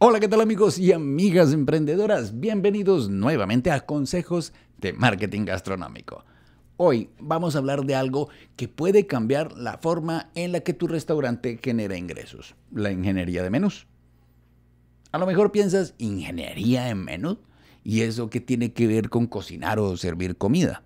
Hola, ¿qué tal amigos y amigas emprendedoras? Bienvenidos nuevamente a Consejos de Marketing Gastronómico. Hoy vamos a hablar de algo que puede cambiar la forma en la que tu restaurante genera ingresos, la ingeniería de menús. A lo mejor piensas, ingeniería en menú y eso que tiene que ver con cocinar o servir comida.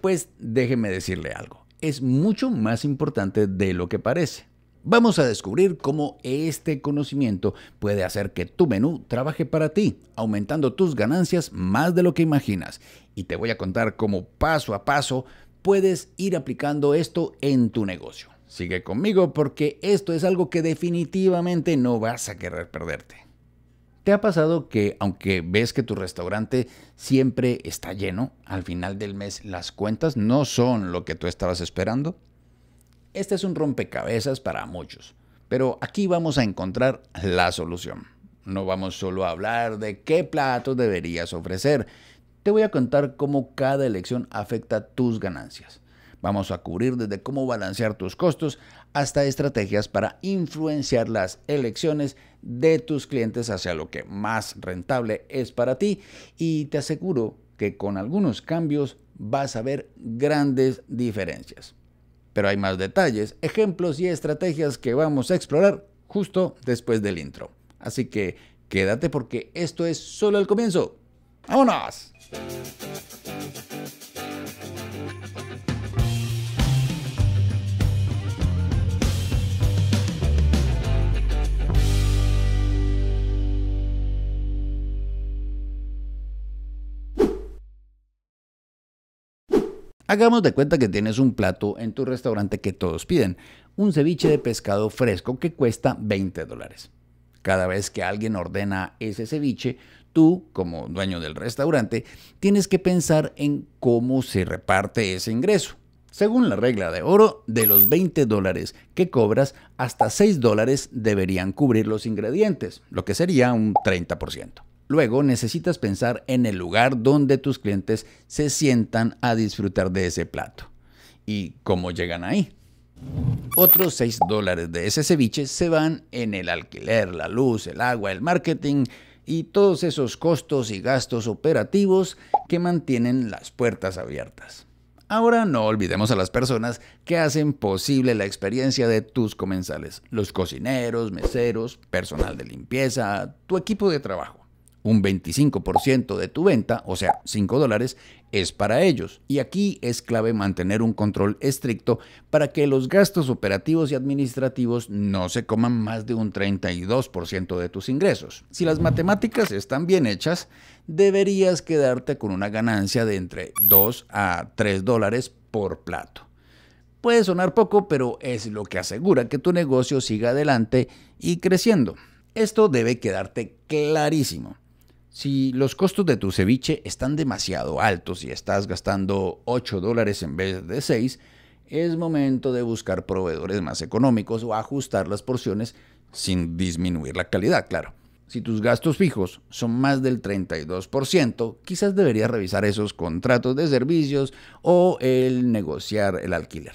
Pues déjeme decirle algo, es mucho más importante de lo que parece. Vamos a descubrir cómo este conocimiento puede hacer que tu menú trabaje para ti, aumentando tus ganancias más de lo que imaginas. Y te voy a contar cómo paso a paso puedes ir aplicando esto en tu negocio. Sigue conmigo porque esto es algo que definitivamente no vas a querer perderte. ¿Te ha pasado que aunque ves que tu restaurante siempre está lleno, al final del mes las cuentas no son lo que tú estabas esperando? Este es un rompecabezas para muchos, pero aquí vamos a encontrar la solución. No vamos solo a hablar de qué platos deberías ofrecer. Te voy a contar cómo cada elección afecta tus ganancias. Vamos a cubrir desde cómo balancear tus costos hasta estrategias para influenciar las elecciones de tus clientes hacia lo que más rentable es para ti y te aseguro que con algunos cambios vas a ver grandes diferencias pero hay más detalles, ejemplos y estrategias que vamos a explorar justo después del intro. Así que quédate porque esto es solo el comienzo. ¡Vámonos! Hagamos de cuenta que tienes un plato en tu restaurante que todos piden, un ceviche de pescado fresco que cuesta 20 dólares. Cada vez que alguien ordena ese ceviche, tú, como dueño del restaurante, tienes que pensar en cómo se reparte ese ingreso. Según la regla de oro, de los 20 dólares que cobras, hasta 6 dólares deberían cubrir los ingredientes, lo que sería un 30%. Luego necesitas pensar en el lugar donde tus clientes se sientan a disfrutar de ese plato y cómo llegan ahí. Otros 6 dólares de ese ceviche se van en el alquiler, la luz, el agua, el marketing y todos esos costos y gastos operativos que mantienen las puertas abiertas. Ahora no olvidemos a las personas que hacen posible la experiencia de tus comensales, los cocineros, meseros, personal de limpieza, tu equipo de trabajo un 25% de tu venta, o sea, 5 dólares, es para ellos. Y aquí es clave mantener un control estricto para que los gastos operativos y administrativos no se coman más de un 32% de tus ingresos. Si las matemáticas están bien hechas, deberías quedarte con una ganancia de entre 2 a 3 dólares por plato. Puede sonar poco, pero es lo que asegura que tu negocio siga adelante y creciendo. Esto debe quedarte clarísimo. Si los costos de tu ceviche están demasiado altos y estás gastando 8 dólares en vez de 6, es momento de buscar proveedores más económicos o ajustar las porciones sin disminuir la calidad, claro. Si tus gastos fijos son más del 32%, quizás deberías revisar esos contratos de servicios o el negociar el alquiler.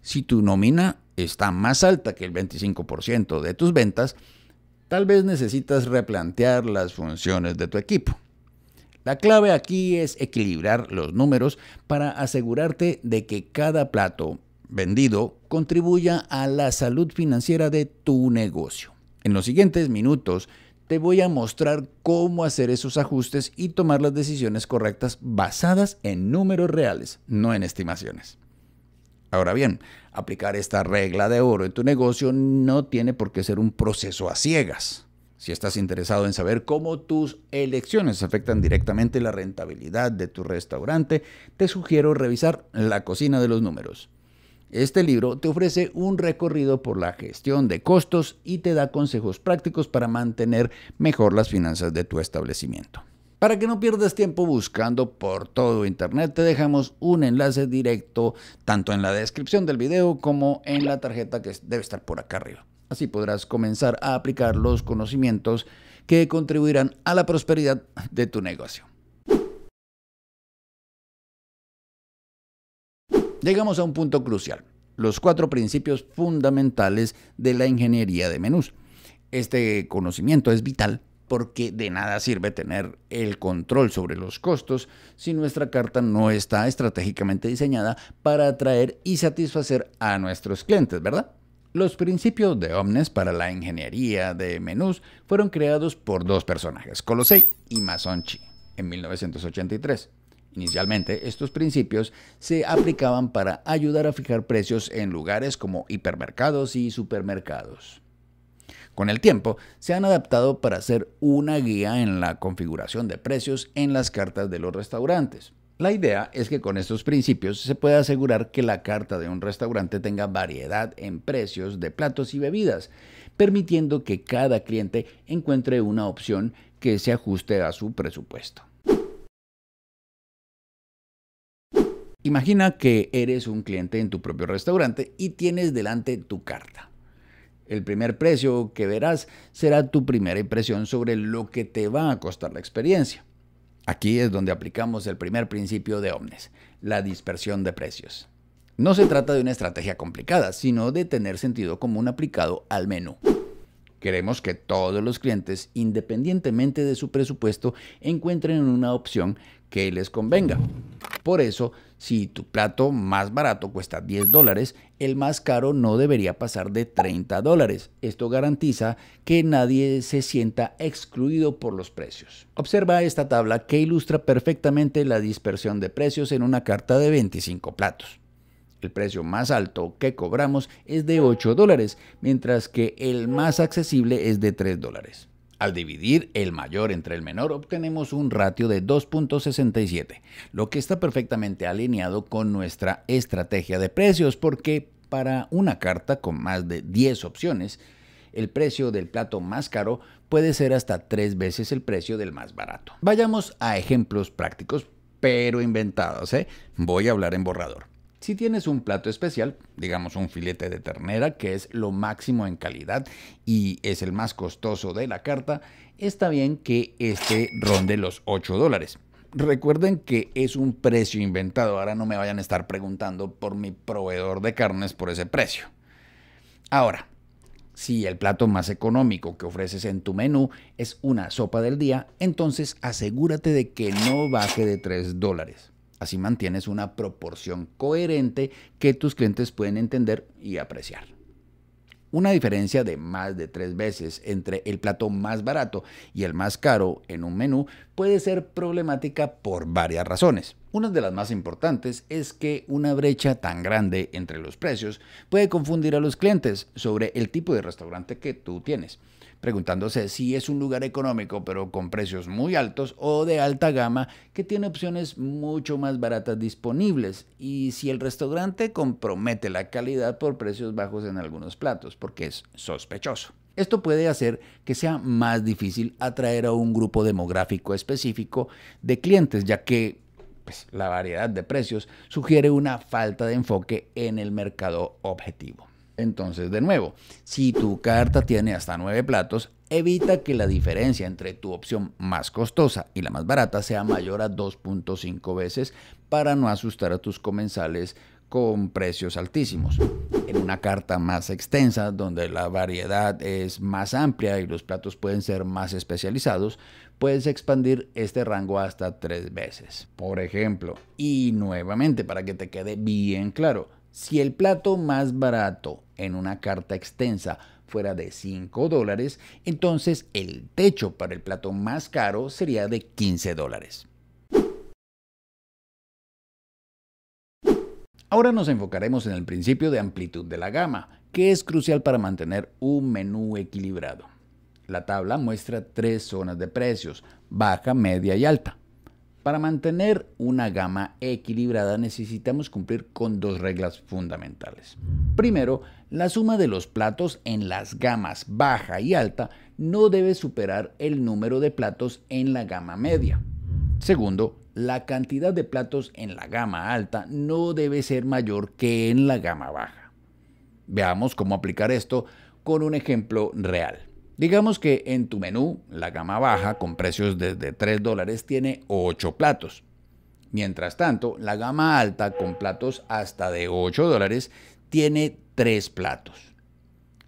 Si tu nómina está más alta que el 25% de tus ventas, tal vez necesitas replantear las funciones de tu equipo. La clave aquí es equilibrar los números para asegurarte de que cada plato vendido contribuya a la salud financiera de tu negocio. En los siguientes minutos te voy a mostrar cómo hacer esos ajustes y tomar las decisiones correctas basadas en números reales, no en estimaciones. Ahora bien, aplicar esta regla de oro en tu negocio no tiene por qué ser un proceso a ciegas. Si estás interesado en saber cómo tus elecciones afectan directamente la rentabilidad de tu restaurante, te sugiero revisar La cocina de los números. Este libro te ofrece un recorrido por la gestión de costos y te da consejos prácticos para mantener mejor las finanzas de tu establecimiento. Para que no pierdas tiempo buscando por todo Internet, te dejamos un enlace directo tanto en la descripción del video como en la tarjeta que debe estar por acá arriba. Así podrás comenzar a aplicar los conocimientos que contribuirán a la prosperidad de tu negocio. Llegamos a un punto crucial, los cuatro principios fundamentales de la ingeniería de menús. Este conocimiento es vital porque de nada sirve tener el control sobre los costos si nuestra carta no está estratégicamente diseñada para atraer y satisfacer a nuestros clientes, ¿verdad? Los principios de Omnes para la ingeniería de menús fueron creados por dos personajes, Colosei y Masonchi, en 1983. Inicialmente, estos principios se aplicaban para ayudar a fijar precios en lugares como hipermercados y supermercados. Con el tiempo, se han adaptado para hacer una guía en la configuración de precios en las cartas de los restaurantes. La idea es que con estos principios se puede asegurar que la carta de un restaurante tenga variedad en precios de platos y bebidas, permitiendo que cada cliente encuentre una opción que se ajuste a su presupuesto. Imagina que eres un cliente en tu propio restaurante y tienes delante tu carta. El primer precio que verás será tu primera impresión sobre lo que te va a costar la experiencia. Aquí es donde aplicamos el primer principio de Omnes, la dispersión de precios. No se trata de una estrategia complicada, sino de tener sentido común aplicado al menú. Queremos que todos los clientes, independientemente de su presupuesto, encuentren una opción que les convenga. Por eso, si tu plato más barato cuesta 10 dólares, el más caro no debería pasar de 30 dólares. Esto garantiza que nadie se sienta excluido por los precios. Observa esta tabla que ilustra perfectamente la dispersión de precios en una carta de 25 platos. El precio más alto que cobramos es de 8 dólares, mientras que el más accesible es de 3 dólares. Al dividir el mayor entre el menor obtenemos un ratio de 2.67, lo que está perfectamente alineado con nuestra estrategia de precios porque para una carta con más de 10 opciones, el precio del plato más caro puede ser hasta tres veces el precio del más barato. Vayamos a ejemplos prácticos, pero inventados. ¿eh? Voy a hablar en borrador. Si tienes un plato especial, digamos un filete de ternera, que es lo máximo en calidad y es el más costoso de la carta, está bien que este ronde los 8 dólares. Recuerden que es un precio inventado, ahora no me vayan a estar preguntando por mi proveedor de carnes por ese precio. Ahora, si el plato más económico que ofreces en tu menú es una sopa del día, entonces asegúrate de que no baje de 3 dólares. Así mantienes una proporción coherente que tus clientes pueden entender y apreciar. Una diferencia de más de tres veces entre el plato más barato y el más caro en un menú puede ser problemática por varias razones. Una de las más importantes es que una brecha tan grande entre los precios puede confundir a los clientes sobre el tipo de restaurante que tú tienes preguntándose si es un lugar económico pero con precios muy altos o de alta gama que tiene opciones mucho más baratas disponibles y si el restaurante compromete la calidad por precios bajos en algunos platos, porque es sospechoso. Esto puede hacer que sea más difícil atraer a un grupo demográfico específico de clientes, ya que pues, la variedad de precios sugiere una falta de enfoque en el mercado objetivo. Entonces, de nuevo, si tu carta tiene hasta 9 platos, evita que la diferencia entre tu opción más costosa y la más barata sea mayor a 2.5 veces para no asustar a tus comensales con precios altísimos. En una carta más extensa, donde la variedad es más amplia y los platos pueden ser más especializados, puedes expandir este rango hasta tres veces. Por ejemplo, y nuevamente para que te quede bien claro, si el plato más barato en una carta extensa fuera de 5 dólares, entonces el techo para el plato más caro sería de 15 dólares. Ahora nos enfocaremos en el principio de amplitud de la gama, que es crucial para mantener un menú equilibrado. La tabla muestra tres zonas de precios, baja, media y alta. Para mantener una gama equilibrada necesitamos cumplir con dos reglas fundamentales. Primero, la suma de los platos en las gamas baja y alta no debe superar el número de platos en la gama media. Segundo, la cantidad de platos en la gama alta no debe ser mayor que en la gama baja. Veamos cómo aplicar esto con un ejemplo real. Digamos que en tu menú, la gama baja, con precios desde 3 dólares, tiene 8 platos. Mientras tanto, la gama alta, con platos hasta de 8 dólares, tiene 3 platos.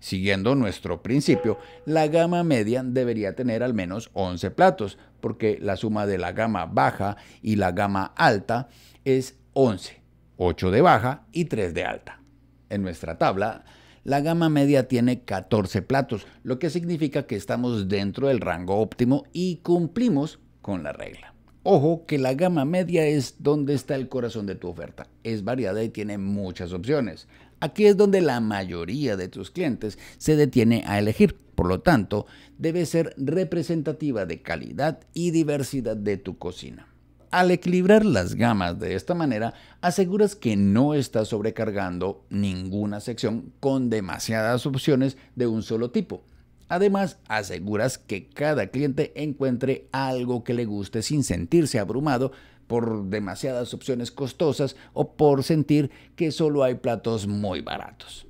Siguiendo nuestro principio, la gama media debería tener al menos 11 platos, porque la suma de la gama baja y la gama alta es 11, 8 de baja y 3 de alta. En nuestra tabla, la gama media tiene 14 platos, lo que significa que estamos dentro del rango óptimo y cumplimos con la regla. Ojo que la gama media es donde está el corazón de tu oferta. Es variada y tiene muchas opciones. Aquí es donde la mayoría de tus clientes se detiene a elegir. Por lo tanto, debe ser representativa de calidad y diversidad de tu cocina. Al equilibrar las gamas de esta manera, aseguras que no estás sobrecargando ninguna sección con demasiadas opciones de un solo tipo. Además, aseguras que cada cliente encuentre algo que le guste sin sentirse abrumado por demasiadas opciones costosas o por sentir que solo hay platos muy baratos.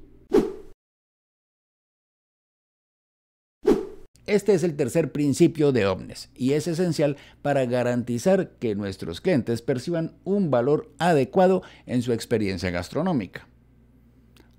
Este es el tercer principio de Omnes y es esencial para garantizar que nuestros clientes perciban un valor adecuado en su experiencia gastronómica.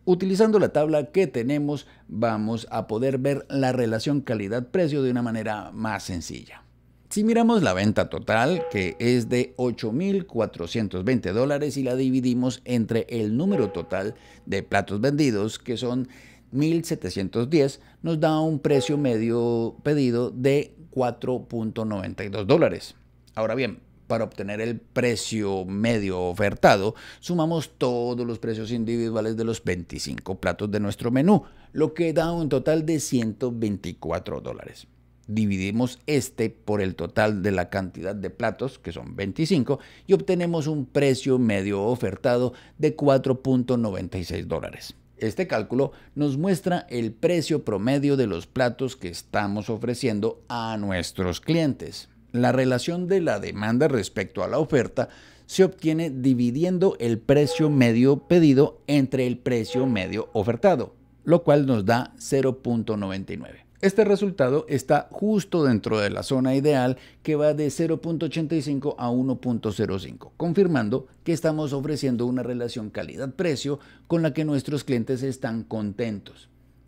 Utilizando la tabla que tenemos vamos a poder ver la relación calidad-precio de una manera más sencilla. Si miramos la venta total, que es de 8.420 dólares, y la dividimos entre el número total de platos vendidos, que son 1710 nos da un precio medio pedido de 4.92 dólares. Ahora bien, para obtener el precio medio ofertado, sumamos todos los precios individuales de los 25 platos de nuestro menú, lo que da un total de 124 dólares. Dividimos este por el total de la cantidad de platos, que son 25, y obtenemos un precio medio ofertado de 4.96 dólares. Este cálculo nos muestra el precio promedio de los platos que estamos ofreciendo a nuestros clientes. La relación de la demanda respecto a la oferta se obtiene dividiendo el precio medio pedido entre el precio medio ofertado, lo cual nos da 0.99. Este resultado está justo dentro de la zona ideal que va de 0.85 a 1.05, confirmando que estamos ofreciendo una relación calidad-precio con la que nuestros clientes están contentos.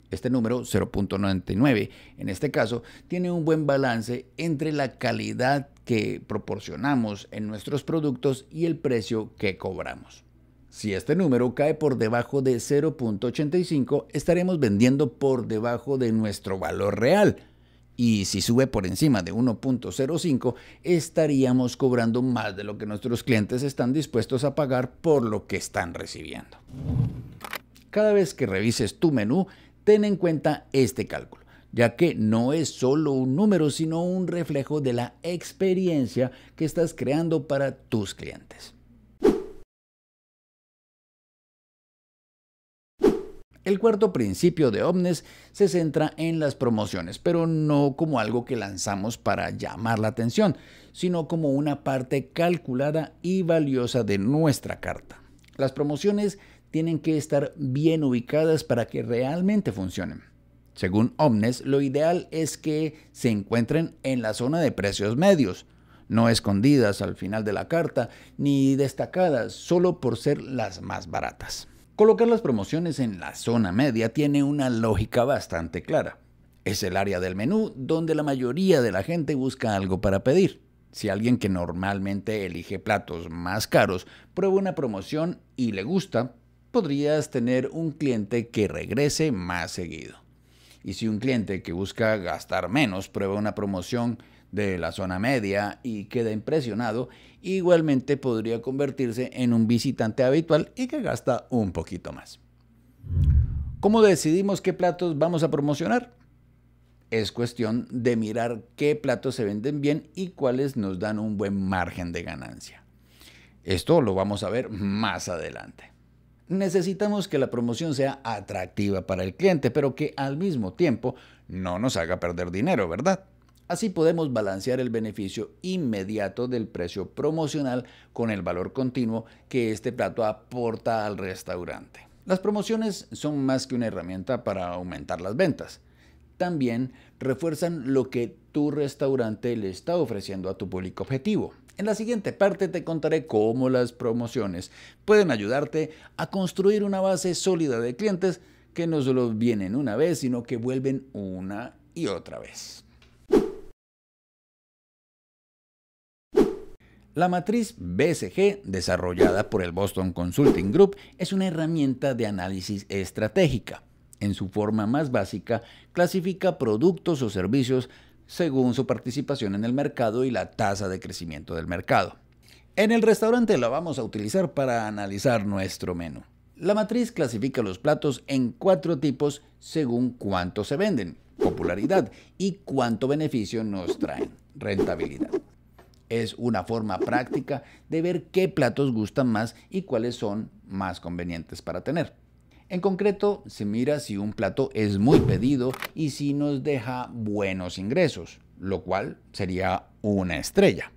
Este número 0.99 en este caso tiene un buen balance entre la calidad que proporcionamos en nuestros productos y el precio que cobramos. Si este número cae por debajo de 0.85, estaremos vendiendo por debajo de nuestro valor real. Y si sube por encima de 1.05, estaríamos cobrando más de lo que nuestros clientes están dispuestos a pagar por lo que están recibiendo. Cada vez que revises tu menú, ten en cuenta este cálculo, ya que no es solo un número, sino un reflejo de la experiencia que estás creando para tus clientes. El cuarto principio de Omnes se centra en las promociones, pero no como algo que lanzamos para llamar la atención, sino como una parte calculada y valiosa de nuestra carta. Las promociones tienen que estar bien ubicadas para que realmente funcionen. Según Omnes, lo ideal es que se encuentren en la zona de precios medios, no escondidas al final de la carta, ni destacadas solo por ser las más baratas. Colocar las promociones en la zona media tiene una lógica bastante clara. Es el área del menú donde la mayoría de la gente busca algo para pedir. Si alguien que normalmente elige platos más caros prueba una promoción y le gusta, podrías tener un cliente que regrese más seguido. Y si un cliente que busca gastar menos prueba una promoción de la zona media y queda impresionado, igualmente podría convertirse en un visitante habitual y que gasta un poquito más. ¿Cómo decidimos qué platos vamos a promocionar? Es cuestión de mirar qué platos se venden bien y cuáles nos dan un buen margen de ganancia. Esto lo vamos a ver más adelante. Necesitamos que la promoción sea atractiva para el cliente, pero que al mismo tiempo no nos haga perder dinero, ¿verdad? Así podemos balancear el beneficio inmediato del precio promocional con el valor continuo que este plato aporta al restaurante. Las promociones son más que una herramienta para aumentar las ventas. También refuerzan lo que tu restaurante le está ofreciendo a tu público objetivo. En la siguiente parte te contaré cómo las promociones pueden ayudarte a construir una base sólida de clientes que no solo vienen una vez, sino que vuelven una y otra vez. La matriz BCG desarrollada por el Boston Consulting Group, es una herramienta de análisis estratégica. En su forma más básica, clasifica productos o servicios según su participación en el mercado y la tasa de crecimiento del mercado. En el restaurante la vamos a utilizar para analizar nuestro menú. La matriz clasifica los platos en cuatro tipos según cuánto se venden, popularidad y cuánto beneficio nos traen, rentabilidad es una forma práctica de ver qué platos gustan más y cuáles son más convenientes para tener. En concreto, se mira si un plato es muy pedido y si nos deja buenos ingresos, lo cual sería una estrella.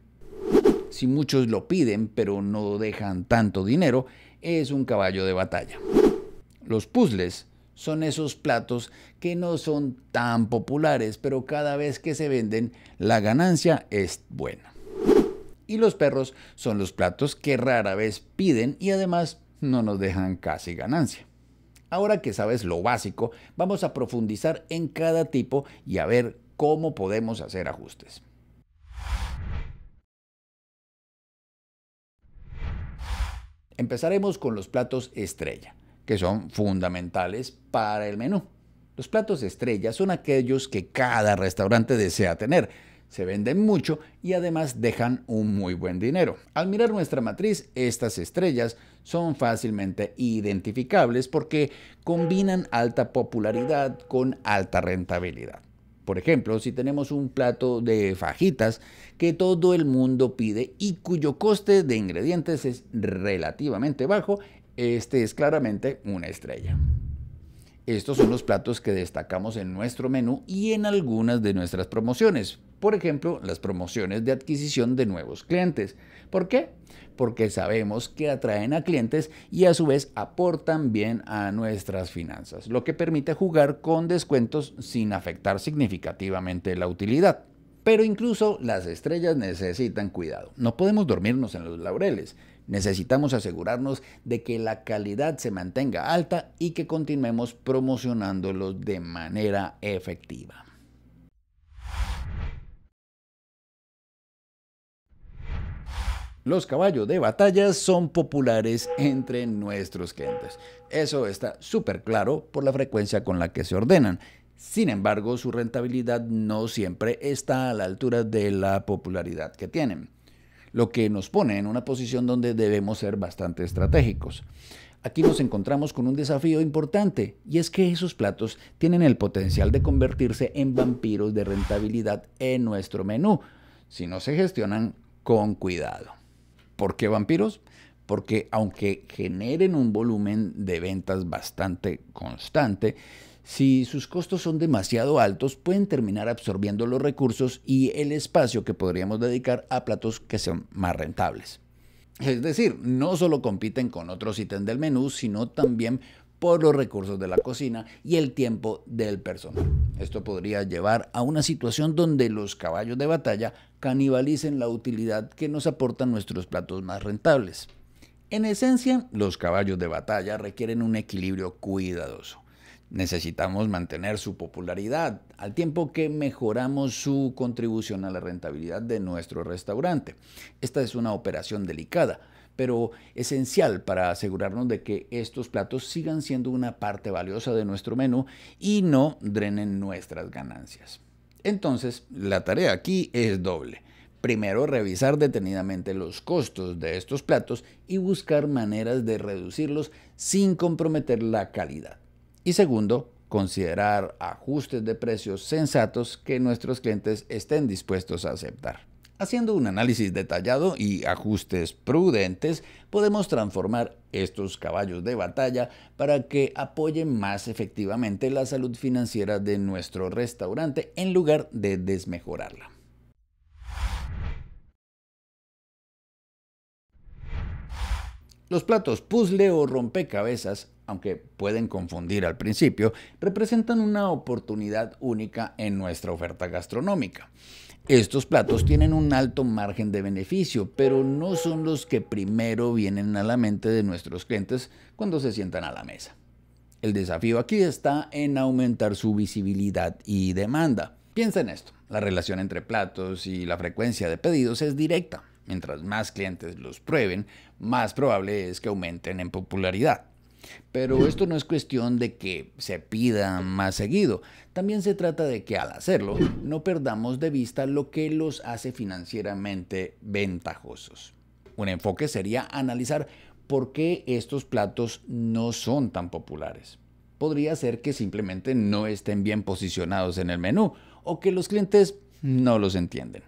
Si muchos lo piden pero no dejan tanto dinero, es un caballo de batalla. Los puzzles son esos platos que no son tan populares, pero cada vez que se venden, la ganancia es buena y los perros son los platos que rara vez piden y además no nos dejan casi ganancia. Ahora que sabes lo básico, vamos a profundizar en cada tipo y a ver cómo podemos hacer ajustes. Empezaremos con los platos estrella, que son fundamentales para el menú. Los platos estrella son aquellos que cada restaurante desea tener, se venden mucho y además dejan un muy buen dinero. Al mirar nuestra matriz, estas estrellas son fácilmente identificables porque combinan alta popularidad con alta rentabilidad. Por ejemplo, si tenemos un plato de fajitas que todo el mundo pide y cuyo coste de ingredientes es relativamente bajo, este es claramente una estrella. Estos son los platos que destacamos en nuestro menú y en algunas de nuestras promociones. Por ejemplo, las promociones de adquisición de nuevos clientes. ¿Por qué? Porque sabemos que atraen a clientes y a su vez aportan bien a nuestras finanzas, lo que permite jugar con descuentos sin afectar significativamente la utilidad. Pero incluso las estrellas necesitan cuidado. No podemos dormirnos en los laureles. Necesitamos asegurarnos de que la calidad se mantenga alta y que continuemos promocionándolos de manera efectiva. Los caballos de batalla son populares entre nuestros clientes. Eso está súper claro por la frecuencia con la que se ordenan. Sin embargo, su rentabilidad no siempre está a la altura de la popularidad que tienen lo que nos pone en una posición donde debemos ser bastante estratégicos. Aquí nos encontramos con un desafío importante y es que esos platos tienen el potencial de convertirse en vampiros de rentabilidad en nuestro menú si no se gestionan con cuidado. ¿Por qué vampiros? Porque aunque generen un volumen de ventas bastante constante, si sus costos son demasiado altos, pueden terminar absorbiendo los recursos y el espacio que podríamos dedicar a platos que sean más rentables. Es decir, no solo compiten con otros ítems del menú, sino también por los recursos de la cocina y el tiempo del personal. Esto podría llevar a una situación donde los caballos de batalla canibalicen la utilidad que nos aportan nuestros platos más rentables. En esencia, los caballos de batalla requieren un equilibrio cuidadoso. Necesitamos mantener su popularidad al tiempo que mejoramos su contribución a la rentabilidad de nuestro restaurante. Esta es una operación delicada, pero esencial para asegurarnos de que estos platos sigan siendo una parte valiosa de nuestro menú y no drenen nuestras ganancias. Entonces, la tarea aquí es doble. Primero, revisar detenidamente los costos de estos platos y buscar maneras de reducirlos sin comprometer la calidad. Y segundo, considerar ajustes de precios sensatos que nuestros clientes estén dispuestos a aceptar. Haciendo un análisis detallado y ajustes prudentes, podemos transformar estos caballos de batalla para que apoyen más efectivamente la salud financiera de nuestro restaurante en lugar de desmejorarla. Los platos puzzle o rompecabezas aunque pueden confundir al principio, representan una oportunidad única en nuestra oferta gastronómica. Estos platos tienen un alto margen de beneficio, pero no son los que primero vienen a la mente de nuestros clientes cuando se sientan a la mesa. El desafío aquí está en aumentar su visibilidad y demanda. Piensa en esto, la relación entre platos y la frecuencia de pedidos es directa. Mientras más clientes los prueben, más probable es que aumenten en popularidad. Pero esto no es cuestión de que se pida más seguido. También se trata de que al hacerlo no perdamos de vista lo que los hace financieramente ventajosos. Un enfoque sería analizar por qué estos platos no son tan populares. Podría ser que simplemente no estén bien posicionados en el menú o que los clientes no los entienden.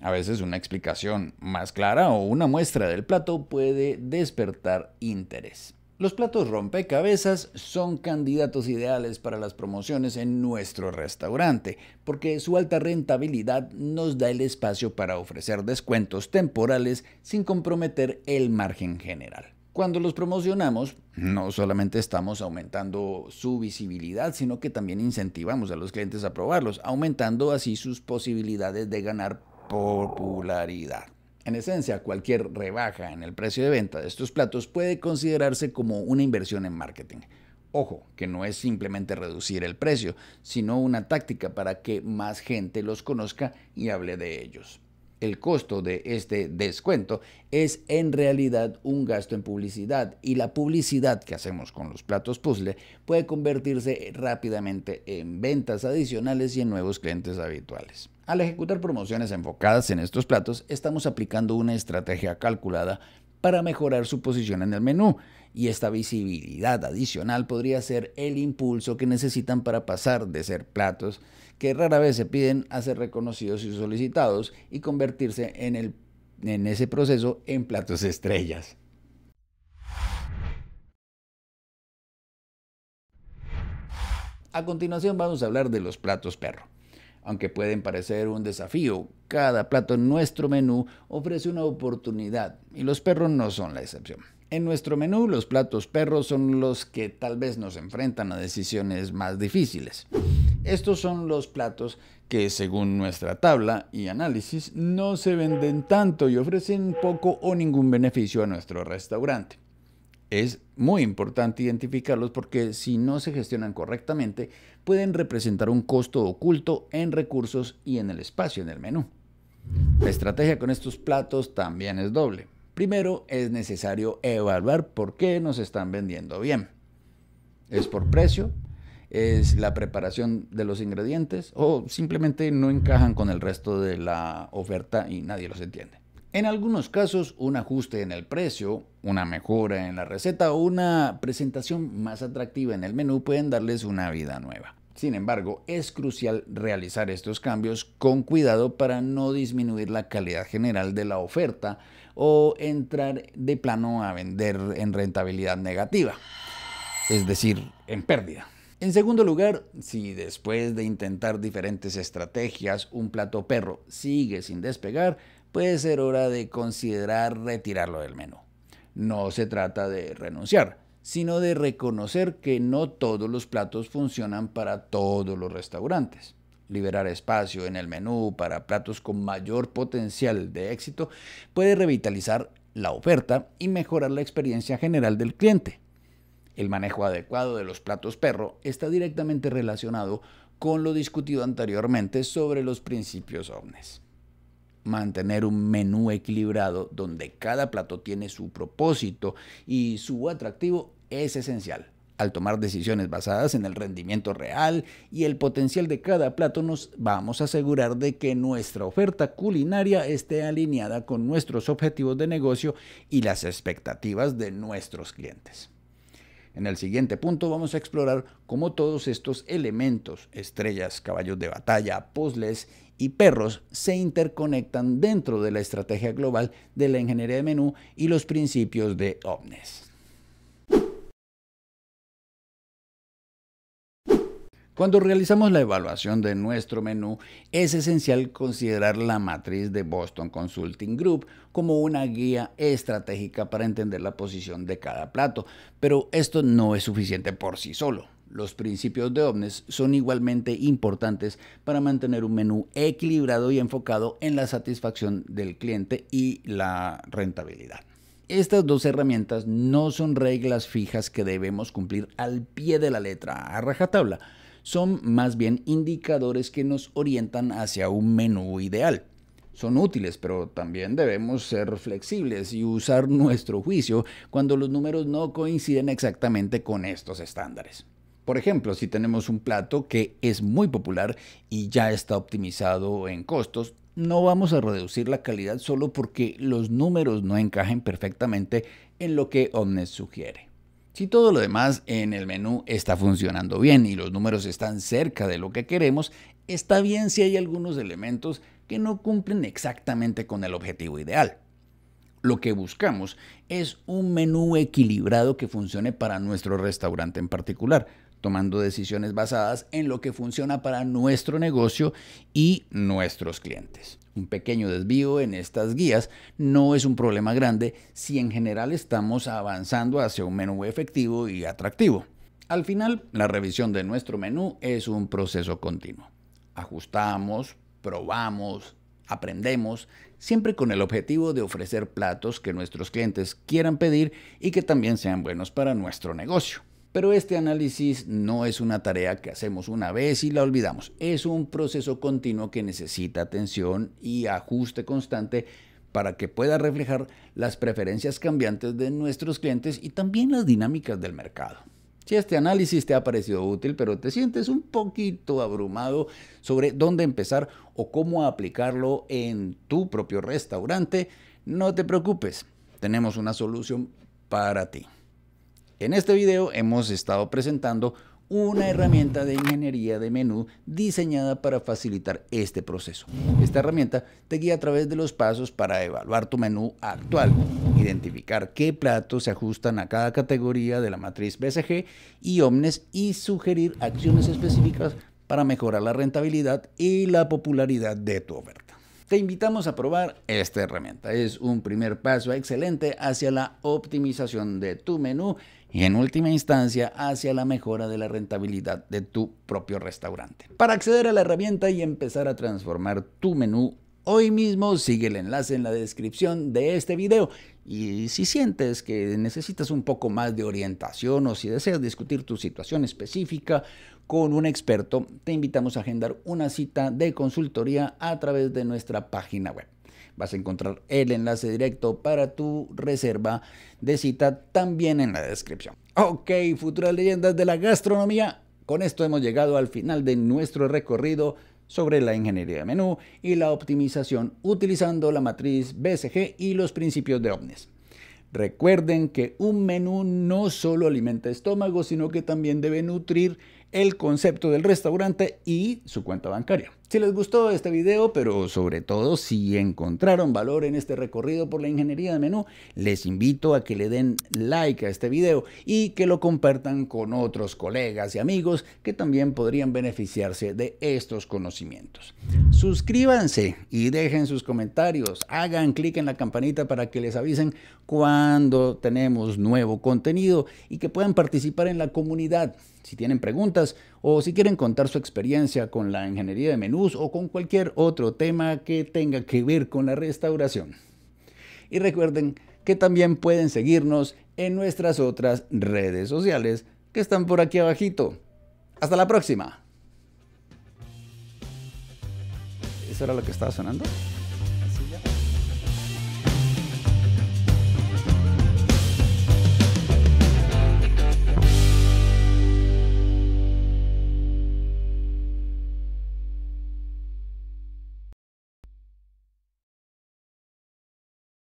A veces una explicación más clara o una muestra del plato puede despertar interés. Los platos rompecabezas son candidatos ideales para las promociones en nuestro restaurante, porque su alta rentabilidad nos da el espacio para ofrecer descuentos temporales sin comprometer el margen general. Cuando los promocionamos, no solamente estamos aumentando su visibilidad, sino que también incentivamos a los clientes a probarlos, aumentando así sus posibilidades de ganar popularidad. En esencia, cualquier rebaja en el precio de venta de estos platos puede considerarse como una inversión en marketing. Ojo, que no es simplemente reducir el precio, sino una táctica para que más gente los conozca y hable de ellos el costo de este descuento es en realidad un gasto en publicidad y la publicidad que hacemos con los platos puzzle puede convertirse rápidamente en ventas adicionales y en nuevos clientes habituales. Al ejecutar promociones enfocadas en estos platos, estamos aplicando una estrategia calculada para mejorar su posición en el menú y esta visibilidad adicional podría ser el impulso que necesitan para pasar de ser platos que rara vez se piden a ser reconocidos y solicitados y convertirse en, en ese proceso en platos estrellas. A continuación vamos a hablar de los platos perro. Aunque pueden parecer un desafío, cada plato en nuestro menú ofrece una oportunidad y los perros no son la excepción. En nuestro menú, los platos perros son los que tal vez nos enfrentan a decisiones más difíciles. Estos son los platos que, según nuestra tabla y análisis, no se venden tanto y ofrecen poco o ningún beneficio a nuestro restaurante. Es muy importante identificarlos porque si no se gestionan correctamente, pueden representar un costo oculto en recursos y en el espacio en el menú. La estrategia con estos platos también es doble Primero es necesario evaluar por qué nos están vendiendo bien. ¿Es por precio? ¿Es la preparación de los ingredientes? ¿O simplemente no encajan con el resto de la oferta y nadie los entiende? En algunos casos, un ajuste en el precio, una mejora en la receta o una presentación más atractiva en el menú pueden darles una vida nueva. Sin embargo, es crucial realizar estos cambios con cuidado para no disminuir la calidad general de la oferta o entrar de plano a vender en rentabilidad negativa, es decir, en pérdida. En segundo lugar, si después de intentar diferentes estrategias un plato perro sigue sin despegar, puede ser hora de considerar retirarlo del menú. No se trata de renunciar, sino de reconocer que no todos los platos funcionan para todos los restaurantes liberar espacio en el menú para platos con mayor potencial de éxito puede revitalizar la oferta y mejorar la experiencia general del cliente. El manejo adecuado de los platos perro está directamente relacionado con lo discutido anteriormente sobre los principios ovnes. Mantener un menú equilibrado donde cada plato tiene su propósito y su atractivo es esencial. Al tomar decisiones basadas en el rendimiento real y el potencial de cada plato, nos vamos a asegurar de que nuestra oferta culinaria esté alineada con nuestros objetivos de negocio y las expectativas de nuestros clientes. En el siguiente punto vamos a explorar cómo todos estos elementos, estrellas, caballos de batalla, puzzles y perros, se interconectan dentro de la estrategia global de la ingeniería de menú y los principios de OVNES. Cuando realizamos la evaluación de nuestro menú, es esencial considerar la matriz de Boston Consulting Group como una guía estratégica para entender la posición de cada plato, pero esto no es suficiente por sí solo. Los principios de OVNES son igualmente importantes para mantener un menú equilibrado y enfocado en la satisfacción del cliente y la rentabilidad. Estas dos herramientas no son reglas fijas que debemos cumplir al pie de la letra, a rajatabla, son más bien indicadores que nos orientan hacia un menú ideal. Son útiles, pero también debemos ser flexibles y usar nuestro juicio cuando los números no coinciden exactamente con estos estándares. Por ejemplo, si tenemos un plato que es muy popular y ya está optimizado en costos, no vamos a reducir la calidad solo porque los números no encajen perfectamente en lo que Omnes sugiere. Si todo lo demás en el menú está funcionando bien y los números están cerca de lo que queremos, está bien si hay algunos elementos que no cumplen exactamente con el objetivo ideal. Lo que buscamos es un menú equilibrado que funcione para nuestro restaurante en particular, tomando decisiones basadas en lo que funciona para nuestro negocio y nuestros clientes. Un pequeño desvío en estas guías no es un problema grande si en general estamos avanzando hacia un menú efectivo y atractivo. Al final, la revisión de nuestro menú es un proceso continuo. Ajustamos, probamos, aprendemos, siempre con el objetivo de ofrecer platos que nuestros clientes quieran pedir y que también sean buenos para nuestro negocio. Pero este análisis no es una tarea que hacemos una vez y la olvidamos. Es un proceso continuo que necesita atención y ajuste constante para que pueda reflejar las preferencias cambiantes de nuestros clientes y también las dinámicas del mercado. Si este análisis te ha parecido útil, pero te sientes un poquito abrumado sobre dónde empezar o cómo aplicarlo en tu propio restaurante, no te preocupes, tenemos una solución para ti. En este video hemos estado presentando una herramienta de ingeniería de menú diseñada para facilitar este proceso. Esta herramienta te guía a través de los pasos para evaluar tu menú actual, identificar qué platos se ajustan a cada categoría de la matriz BCG y Omnes y sugerir acciones específicas para mejorar la rentabilidad y la popularidad de tu oferta. Te invitamos a probar esta herramienta. Es un primer paso excelente hacia la optimización de tu menú y en última instancia hacia la mejora de la rentabilidad de tu propio restaurante. Para acceder a la herramienta y empezar a transformar tu menú hoy mismo, sigue el enlace en la descripción de este video y si sientes que necesitas un poco más de orientación o si deseas discutir tu situación específica con un experto, te invitamos a agendar una cita de consultoría a través de nuestra página web. Vas a encontrar el enlace directo para tu reserva de cita también en la descripción. Ok, futuras leyendas de la gastronomía. Con esto hemos llegado al final de nuestro recorrido sobre la ingeniería de menú y la optimización utilizando la matriz BCG y los principios de OVNIS. Recuerden que un menú no solo alimenta estómago, sino que también debe nutrir el concepto del restaurante y su cuenta bancaria. Si les gustó este video, pero sobre todo si encontraron valor en este recorrido por la ingeniería de menú, les invito a que le den like a este video y que lo compartan con otros colegas y amigos que también podrían beneficiarse de estos conocimientos. Suscríbanse y dejen sus comentarios, hagan clic en la campanita para que les avisen cuando tenemos nuevo contenido y que puedan participar en la comunidad. Si tienen preguntas o si quieren contar su experiencia con la ingeniería de menús o con cualquier otro tema que tenga que ver con la restauración. Y recuerden que también pueden seguirnos en nuestras otras redes sociales que están por aquí abajito. Hasta la próxima. ¿Eso era lo que estaba sonando?